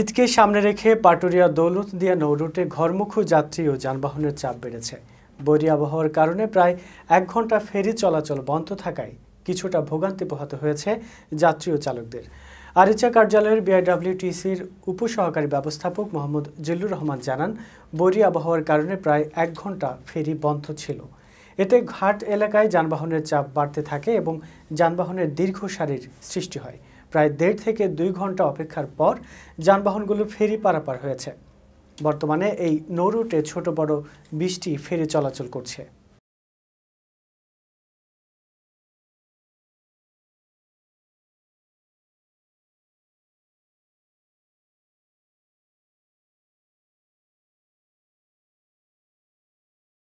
ঈদকে সামনে রেখে পাটুরিয়া দৌলত দিয়া নৌরুটে ঘরমুখ যাত্রী ও যানবাহনের চাপ বেড়েছে বৈরী আবহাওয়ার কারণে প্রায় এক ঘন্টা ফেরি চলাচল বন্ধ থাকায় কিছুটা ভোগান্তি পোহাতে হয়েছে যাত্রী ও চালকদের আরিচা কার্যালয়ের বিআইডব্লিউটিসির উপসহকারী ব্যবস্থাপক মোহাম্মদ জিল্লুর রহমান জানান বৈরী আবহাওয়ার কারণে প্রায় এক ঘন্টা ফেরি বন্ধ ছিল এতে ঘাট এলাকায় যানবাহনের চাপ বাড়তে থাকে এবং যানবাহনের দীর্ঘ সারির সৃষ্টি হয় প্রায় দেড় থেকে দুই ঘন্টা অপেক্ষার পর যানবাহনগুলো ফেরি পারাপার হয়েছে বর্তমানে এই নৌরুটে ছোট বড় বৃষ্টি ফেরি চলাচল করছে